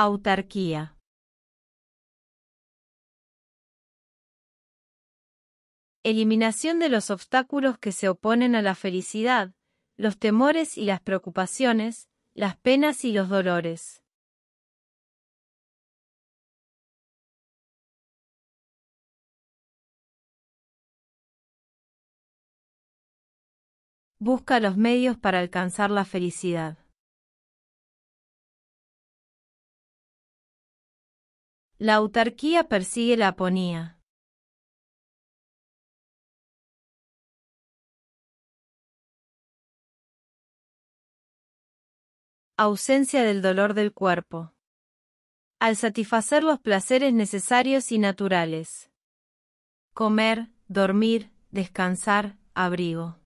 Autarquía. Eliminación de los obstáculos que se oponen a la felicidad, los temores y las preocupaciones, las penas y los dolores. Busca los medios para alcanzar la felicidad. La autarquía persigue la aponía. ausencia del dolor del cuerpo. Al satisfacer los placeres necesarios y naturales. Comer, dormir, descansar, abrigo.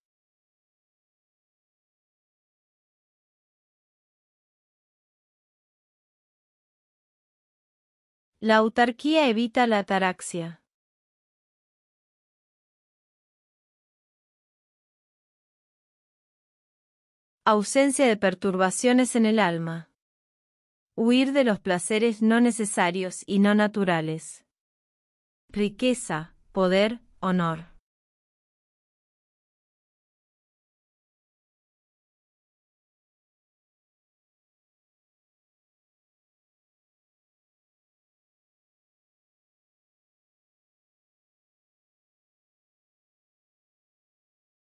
La autarquía evita la ataraxia. Ausencia de perturbaciones en el alma. Huir de los placeres no necesarios y no naturales. Riqueza, poder, honor.